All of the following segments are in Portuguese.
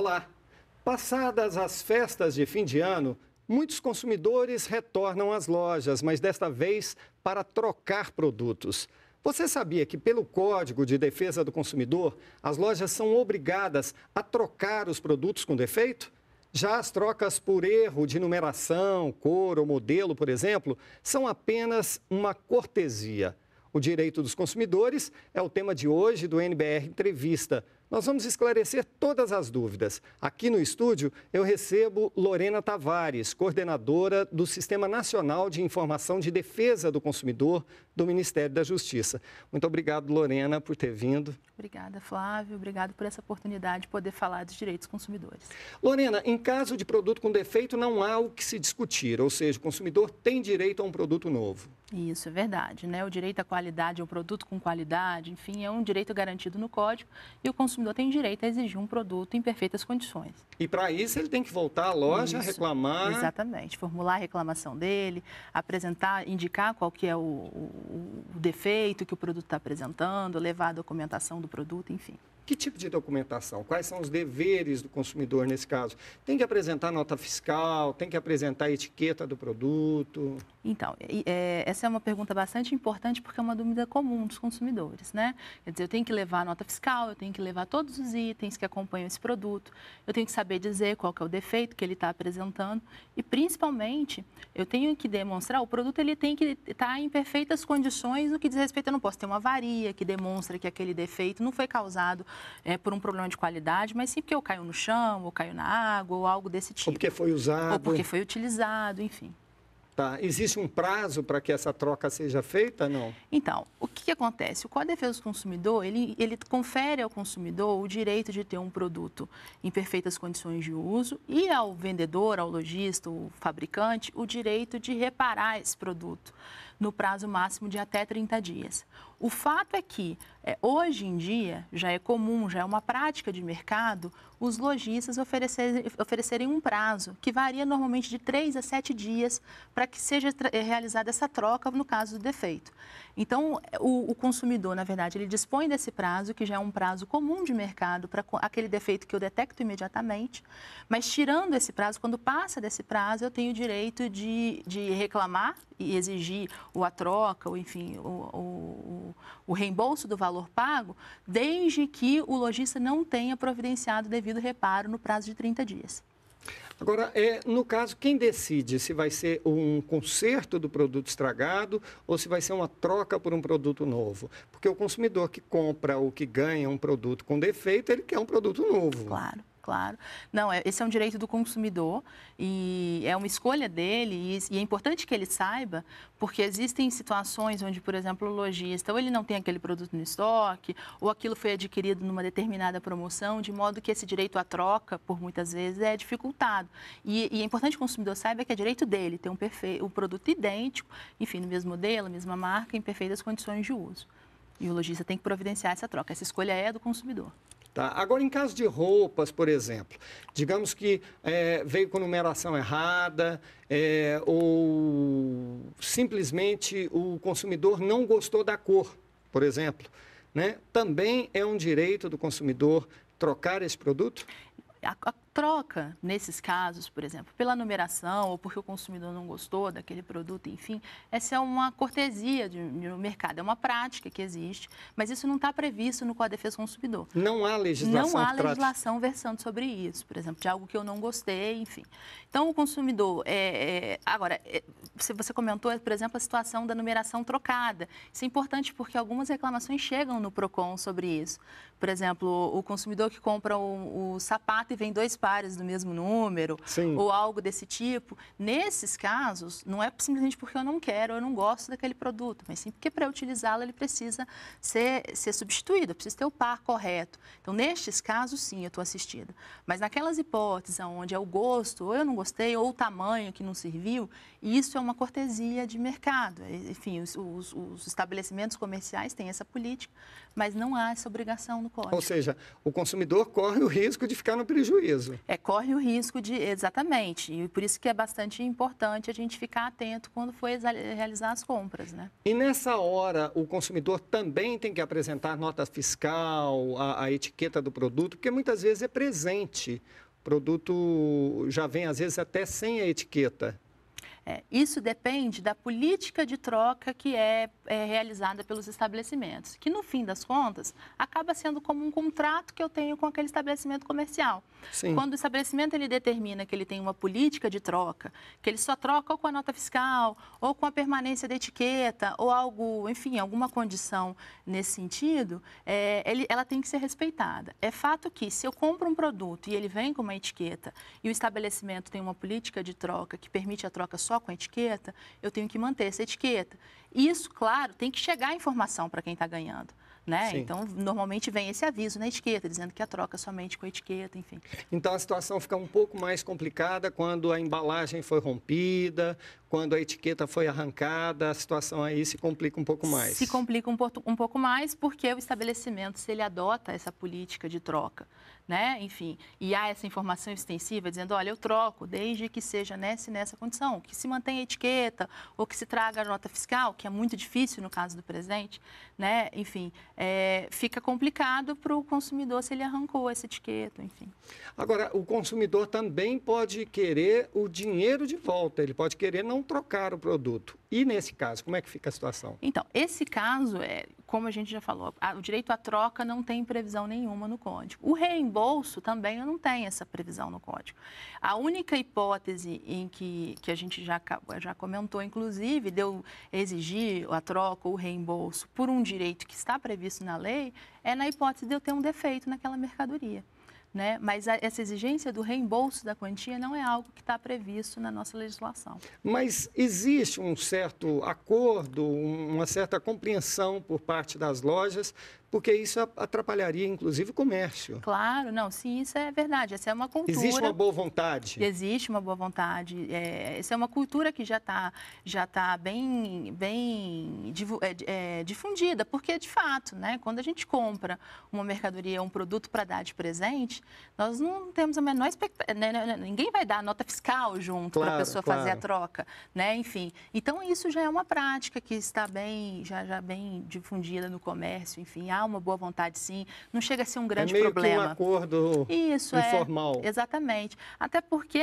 Olá! Passadas as festas de fim de ano, muitos consumidores retornam às lojas, mas desta vez para trocar produtos. Você sabia que, pelo Código de Defesa do Consumidor, as lojas são obrigadas a trocar os produtos com defeito? Já as trocas por erro de numeração, cor ou modelo, por exemplo, são apenas uma cortesia. O direito dos consumidores é o tema de hoje do NBR Entrevista. Nós vamos esclarecer todas as dúvidas. Aqui no estúdio, eu recebo Lorena Tavares, coordenadora do Sistema Nacional de Informação de Defesa do Consumidor do Ministério da Justiça. Muito obrigado, Lorena, por ter vindo. Obrigada, Flávio. Obrigado por essa oportunidade de poder falar dos direitos consumidores. Lorena, em caso de produto com defeito, não há o que se discutir, ou seja, o consumidor tem direito a um produto novo. Isso é verdade, né? O direito à qualidade, ao produto com qualidade, enfim, é um direito garantido no código e o consumidor tem direito a exigir um produto em perfeitas condições. E para isso ele tem que voltar à loja, isso, reclamar. Exatamente, formular a reclamação dele, apresentar, indicar qual que é o, o, o defeito que o produto está apresentando, levar a documentação do produto, enfim. Que tipo de documentação? Quais são os deveres do consumidor nesse caso? Tem que apresentar nota fiscal? Tem que apresentar a etiqueta do produto? Então, é, essa é uma pergunta bastante importante porque é uma dúvida comum dos consumidores, né? Quer dizer, eu tenho que levar a nota fiscal, eu tenho que levar todos os itens que acompanham esse produto, eu tenho que saber dizer qual é o defeito que ele está apresentando e, principalmente, eu tenho que demonstrar o produto ele tem que estar tá em perfeitas condições no que diz respeito, eu não posso ter uma avaria que demonstra que aquele defeito não foi causado é, por um problema de qualidade, mas sim porque eu caiu no chão, ou caiu na água, ou algo desse tipo. Ou porque tipo. foi usado. Ou porque foi utilizado, enfim. Tá. Existe um prazo para que essa troca seja feita, não? Então, o que, que, acontece? O Código de Defesa do Consumidor, ele, ele confere ao consumidor o direito de ter um produto em perfeitas condições de uso e ao vendedor, ao lojista, ao fabricante, o direito de reparar esse produto no prazo máximo de até 30 dias. O fato é que é, hoje em dia, já é comum, já é uma prática de mercado, os lojistas oferecerem, oferecerem um prazo, que varia normalmente de 3 a 7 dias, para que seja eh, realizada essa troca no caso do defeito. Então, o, o, consumidor, na verdade, ele dispõe desse prazo, que já é um prazo comum de mercado, para aquele defeito que eu detecto imediatamente, mas tirando esse prazo, quando passa desse prazo, eu tenho o direito de, de reclamar e exigir ou a troca, ou enfim, o, o, o reembolso do valor valor pago, desde que o lojista não tenha providenciado o devido reparo no prazo de 30 dias. Agora, é, no caso, quem decide se vai ser um conserto do produto estragado ou se vai ser uma troca por um produto novo? Porque o consumidor que compra ou que ganha um produto com defeito, ele quer um produto novo. Claro claro. Não, é, esse é um direito do consumidor e é uma escolha dele e, é importante que ele saiba, porque existem situações onde, por exemplo, o lojista ou ele não tem aquele produto no estoque, ou aquilo foi adquirido numa determinada promoção, de modo que esse direito à troca, por muitas vezes, é dificultado. E, e é importante que o consumidor saiba que é direito dele ter um, perfeito, um produto idêntico, enfim, no mesmo modelo, mesma marca, em perfeitas condições de uso. E o lojista tem que providenciar essa troca. Essa escolha é do consumidor. Tá? Agora, em caso de roupas, por exemplo, digamos que é, veio com numeração errada é, ou simplesmente o consumidor não gostou da cor, por exemplo, né? também é um direito do consumidor trocar esse produto? A, a troca, nesses casos, por exemplo, pela numeração ou porque o consumidor não gostou daquele produto, enfim, essa é uma cortesia de, de mercado, é uma prática que existe, mas isso não está previsto no Código de Defesa do Consumidor. Não há legislação. Não há legislação trate... versando sobre isso, por exemplo, de algo que eu não gostei, enfim. Então, o consumidor, é, é, agora, é, você comentou, por exemplo, a situação da numeração trocada. Isso é importante porque algumas reclamações chegam no PROCON sobre isso. Por exemplo, o consumidor que compra o, o sapato e vem dois pares do mesmo número Sim. ou algo desse tipo. Nesses casos, não é simplesmente porque eu não quero, eu não gosto daquele produto, mas sim porque para utilizá-lo ele precisa ser, ser substituído, precisa ter o par correto. Então, nestes casos, sim, eu estou assistida. Mas naquelas hipóteses onde é o gosto, ou eu não gostei, ou o tamanho que não serviu, e isso é uma cortesia de mercado. Enfim, os, os, os estabelecimentos comerciais têm essa política, mas não há essa obrigação no código. Ou seja, o consumidor corre o risco de ficar no prejuízo. É, corre o risco de. Exatamente. E por isso que é bastante importante a gente ficar atento quando for realizar as compras. Né? E nessa hora, o consumidor também tem que apresentar nota fiscal, a, a etiqueta do produto, porque muitas vezes é presente. O produto já vem, às vezes, até sem a etiqueta. É, isso depende da política de troca que é, é, realizada pelos estabelecimentos, que no fim das contas acaba sendo como um contrato que eu tenho com aquele estabelecimento comercial. Sim. Quando o estabelecimento ele determina que ele tem uma política de troca, que ele só troca ou com a nota fiscal, ou com a permanência da etiqueta, ou algo, enfim, alguma condição nesse sentido, é, ele, ela tem que ser respeitada. É fato que se eu compro um produto e ele vem com uma etiqueta e o estabelecimento tem uma política de troca que permite a troca só com etiqueta, eu tenho que manter essa etiqueta. Isso, claro, tem que chegar a informação para quem está ganhando. Né? Então, normalmente vem esse aviso na etiqueta, dizendo que a troca é somente com a etiqueta, enfim. Então, a situação fica um pouco mais complicada quando a embalagem foi rompida, quando a etiqueta foi arrancada, a situação aí se complica um pouco mais. Se complica um, um pouco mais porque o estabelecimento, se ele adota essa política de troca, né? Enfim, e há essa informação extensiva dizendo, olha, eu troco desde que seja nessa e nessa condição, que se mantenha a etiqueta ou que se traga a nota fiscal, que é muito difícil no caso do presidente, né? Enfim, é, fica complicado para o consumidor se ele arrancou essa etiqueta, enfim. Agora, o consumidor também pode querer o dinheiro de volta, ele pode querer não trocar o produto. E nesse caso, como é que fica a situação? Então, esse caso é, como a gente já falou, a, o direito à troca não tem previsão nenhuma no código. O reembolso reembolso também eu não tenho essa previsão no código. A única hipótese em que, que a gente já, já comentou, inclusive, de eu exigir a troca ou o reembolso por um direito que está previsto na lei, é na hipótese de eu ter um defeito naquela mercadoria. Né? Mas a, essa exigência do reembolso da quantia não é algo que está previsto na nossa legislação. Mas existe um certo acordo, uma certa compreensão por parte das lojas porque isso atrapalharia, inclusive, o comércio. Claro, não, sim, isso é verdade. Essa é uma cultura. Existe uma boa vontade. Existe uma boa vontade. É, essa é uma cultura que já está já tá bem, bem é, é, difundida, porque, de fato, né, quando a gente compra uma mercadoria, um produto para dar de presente, nós não temos a menor expectativa. Né, né, né, ninguém vai dar nota fiscal junto claro, para a pessoa claro. fazer a troca. Né, enfim, então isso já é uma prática que está bem, já, já bem difundida no comércio, enfim. Há uma boa vontade, sim. Não chega a ser um é grande é meio problema. Que um acordo Isso, é. informal. É, exatamente. Até porque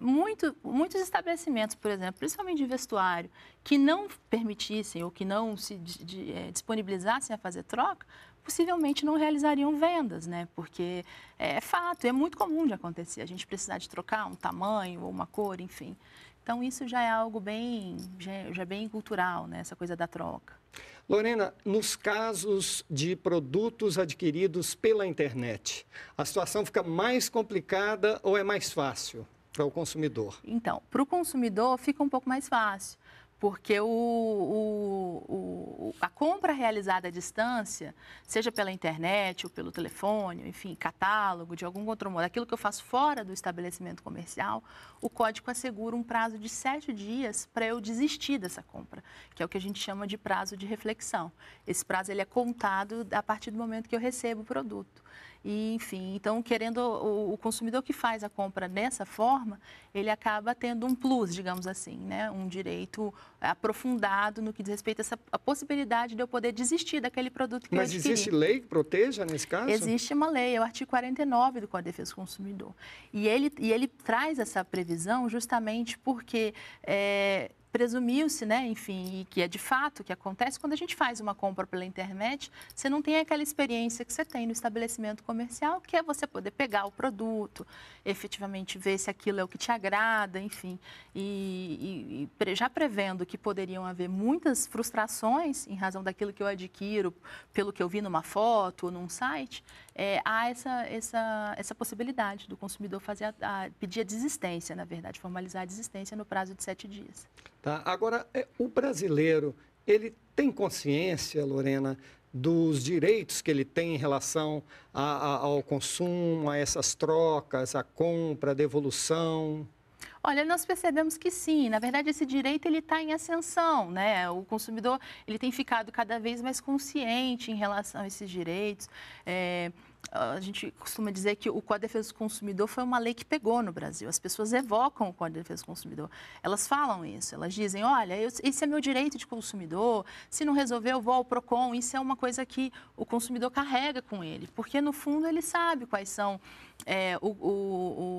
muito, muitos estabelecimentos, por exemplo, principalmente de vestuário, que não permitissem ou que não se de, de, eh, é, disponibilizassem a fazer troca, possivelmente não realizariam vendas, né? Porque é, é fato, é muito comum de acontecer. A gente precisar de trocar um tamanho ou uma cor, enfim. Então, isso já é algo bem, já, é, já é bem cultural, né? essa coisa da troca. Lorena, nos casos de produtos adquiridos pela internet, a situação fica mais complicada ou é mais fácil para o consumidor? Então, para o consumidor fica um pouco mais fácil, porque o, o, o, a compra realizada à distância, seja pela internet ou pelo telefone, enfim, catálogo, de algum outro modo, aquilo que eu faço fora do estabelecimento comercial, o código assegura um prazo de sete dias para eu desistir dessa compra, que é o que a gente chama de prazo de reflexão. Esse prazo ele é contado a partir do momento que eu recebo o produto. E, enfim, então, querendo o, o, consumidor que faz a compra dessa forma, ele acaba tendo um plus, digamos assim, né? um direito aprofundado no que diz respeito a essa a possibilidade de eu poder desistir daquele produto que Mas eu adquiri. Mas existe lei que proteja nesse caso? Existe uma lei, é o artigo 49 do Código de Defesa do Consumidor. E ele, e ele traz essa previsão justamente porque é, presumiu-se, né, enfim, e que é de fato o que acontece quando a gente faz uma compra pela internet, você não tem aquela experiência que você tem no estabelecimento comercial, que é você poder pegar o produto, efetivamente ver se aquilo é o que te agrada, enfim, e, e, e já prevendo que poderiam haver muitas frustrações em razão daquilo que eu adquiro, pelo que eu vi numa foto ou num site, é, há essa, essa, essa possibilidade do consumidor fazer a, a, pedir a desistência, na verdade, formalizar a desistência no prazo de sete dias. Tá? Agora, é, o brasileiro, ele tem consciência, Lorena, dos direitos que ele tem em relação a, a, ao consumo, a essas trocas, a compra, a devolução? Olha, nós percebemos que sim. Na verdade, esse direito ele está em ascensão, né? O consumidor ele tem ficado cada vez mais consciente em relação a esses direitos. É, a gente costuma dizer que o Código de Defesa do Consumidor foi uma lei que pegou no Brasil. As pessoas evocam o Código de Defesa do Consumidor. Elas falam isso, elas dizem: olha, eu, esse é meu direito de consumidor, se não resolver, eu vou ao PROCON. Isso é uma coisa que o consumidor carrega com ele, porque no fundo ele sabe quais são é, o, o,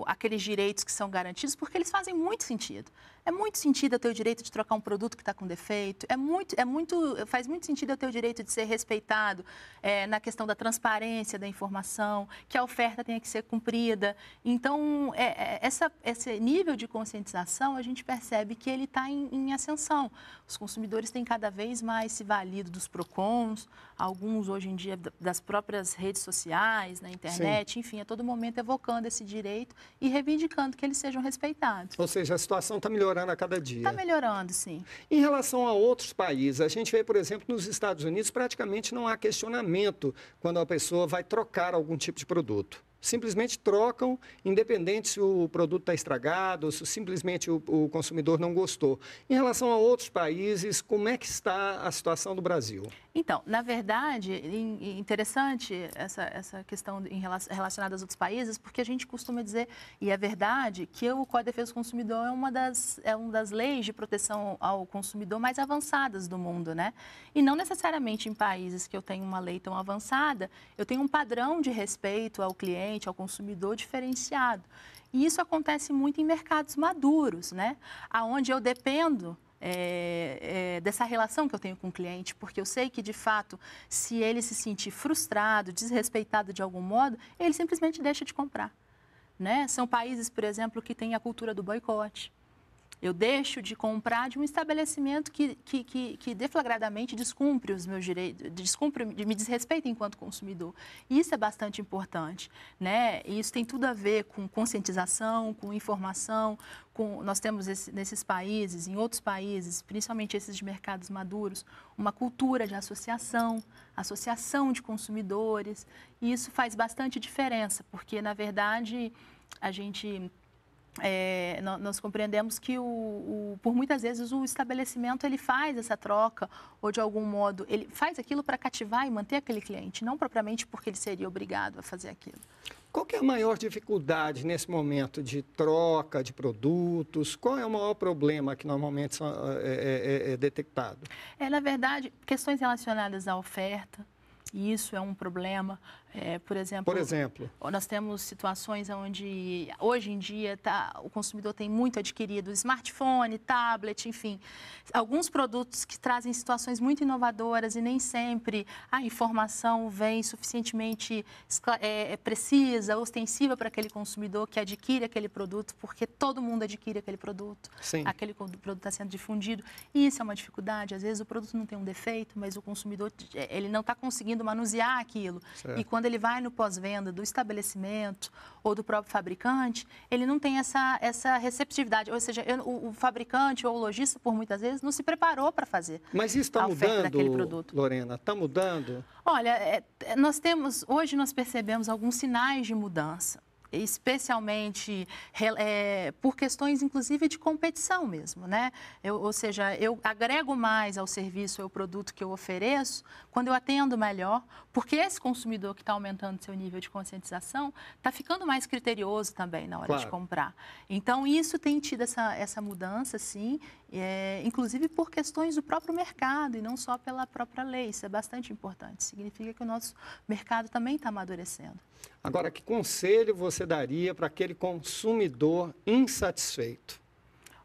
o, aqueles direitos que são garantidos, porque eles fazem muito sentido. É muito sentido eu ter o direito de trocar um produto que está com defeito. É muito, é muito, faz muito sentido eu ter o direito de ser respeitado é, na questão da transparência da informação, que a oferta tenha que ser cumprida. Então, é, é, essa, esse nível de conscientização a gente percebe que ele está em, em ascensão. Os consumidores têm cada vez mais se valido dos Procons, alguns hoje em dia das próprias redes sociais, na internet, Sim. enfim, a todo momento evocando esse direito e reivindicando que eles sejam respeitados. Ou seja, a situação está melhorando melhorando a cada dia. Está melhorando, sim. Em relação a outros países, a gente vê, por exemplo, nos Estados Unidos, praticamente não há questionamento quando a pessoa vai trocar algum tipo de produto simplesmente trocam, independente se o produto está estragado, se simplesmente o, o consumidor não gostou. Em relação a outros países, como é que está a situação do Brasil? Então, na verdade, interessante essa, essa questão em relação, relacionada aos outros países, porque a gente costuma dizer, e é verdade, que o Código de Defesa do Consumidor é uma das, é uma das leis de proteção ao consumidor mais avançadas do mundo, né? E não necessariamente em países que eu tenho uma lei tão avançada, eu tenho um padrão de respeito ao cliente, cliente, ao consumidor diferenciado. E isso acontece muito em mercados maduros, né? Aonde eu dependo é, é, dessa relação que eu tenho com o cliente, porque eu sei que, de fato, se ele se sentir frustrado, desrespeitado de algum modo, ele simplesmente deixa de comprar. Né? São países, por exemplo, que têm a cultura do boicote. Eu deixo de comprar de um estabelecimento que, que, que, que deflagradamente descumpre os meus direitos, descumpre, me desrespeita enquanto consumidor. Isso é bastante importante, né? E isso tem tudo a ver com conscientização, com informação, com, nós temos esse, nesses países, em outros países, principalmente esses de mercados maduros, uma cultura de associação, associação de consumidores, e isso faz bastante diferença, porque na verdade a gente é, nós compreendemos que o, o, por muitas vezes o estabelecimento ele faz essa troca ou de algum modo ele faz aquilo para cativar e manter aquele cliente, não propriamente porque ele seria obrigado a fazer aquilo. Qual é a maior dificuldade nesse momento de troca de produtos? Qual é o maior problema que normalmente são, é, é, é detectado? É, na verdade, questões relacionadas à oferta, e isso é um problema. É, por, exemplo, por exemplo, nós temos situações onde hoje em dia tá, o consumidor tem muito adquirido smartphone, tablet, enfim, alguns produtos que trazem situações muito inovadoras e nem sempre a informação vem suficientemente é, é, precisa, ostensiva para aquele consumidor que adquire aquele produto, porque todo mundo adquire aquele produto, Sim. aquele produto está sendo difundido e isso é uma dificuldade. Às vezes o produto não tem um defeito, mas o consumidor é, ele não está conseguindo manusear aquilo certo. e quando quando ele vai no pós-venda do estabelecimento ou do próprio fabricante, ele não tem essa, essa receptividade. Ou seja, eu, o, o, fabricante ou o lojista, por muitas vezes, não se preparou para fazer. Mas isso está mudando, Lorena? Está mudando? Olha, é, nós temos, hoje nós percebemos alguns sinais de mudança especialmente é, por questões, inclusive, de competição mesmo, né? Eu, ou seja, eu agrego mais ao serviço, ao produto que eu ofereço, quando eu atendo melhor, porque esse consumidor que está aumentando seu nível de conscientização está ficando mais criterioso também na hora claro. de comprar. Então, isso tem tido essa, essa mudança, sim, é, inclusive por questões do próprio mercado e não só pela própria lei. Isso é bastante importante. Significa que o nosso mercado também está amadurecendo. Agora, que conselho você daria para aquele consumidor insatisfeito?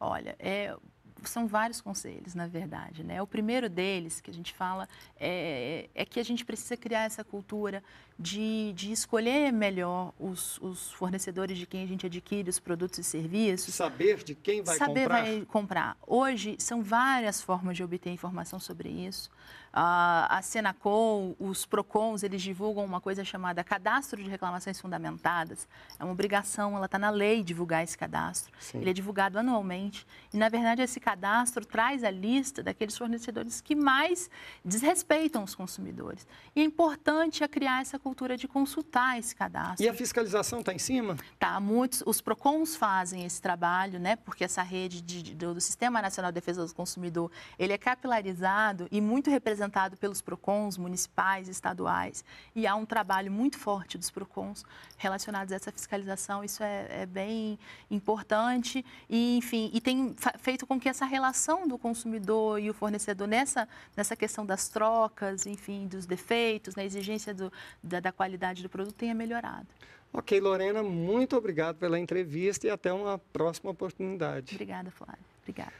Olha, é, são vários conselhos, na verdade. Né? O primeiro deles que a gente fala é, é que a gente precisa criar essa cultura de, de escolher melhor os, os fornecedores de quem a gente adquire os produtos e serviços. Saber de quem vai saber comprar. Saber vai comprar. Hoje, são várias formas de obter informação sobre isso. a Senacom, os PROCONs, eles divulgam uma coisa chamada Cadastro de Reclamações Fundamentadas. É uma obrigação, ela está na lei divulgar esse cadastro. Sim. Ele é divulgado anualmente. E, na verdade, esse cadastro traz a lista daqueles fornecedores que mais desrespeitam os consumidores. E é importante a criar essa cultura de consultar esse cadastro. E a fiscalização está em cima? Tá, muitos, os PROCONs fazem esse trabalho, né? Porque essa rede de, de, do Sistema Nacional de Defesa do Consumidor, ele é capilarizado e muito representado pelos PROCONs municipais, estaduais, e há um trabalho muito forte dos PROCONs relacionados a essa fiscalização, isso é, é bem importante e, enfim, e tem feito com que essa relação do consumidor e o fornecedor nessa, nessa questão das trocas, enfim, dos defeitos, na exigência do, da da, né, da qualidade do produto tenha melhorado. Ok, Lorena, muito obrigado pela entrevista e até uma próxima oportunidade. Obrigada, Flávia. Obrigada.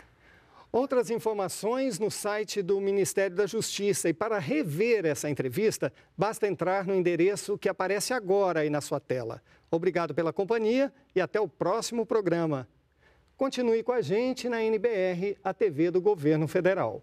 Outras informações no site do Ministério da Justiça. E para rever essa entrevista, basta entrar no endereço que aparece agora aí na sua tela. Obrigado pela companhia e até o próximo programa. Continue com a gente na NBR, a TV do Governo Federal.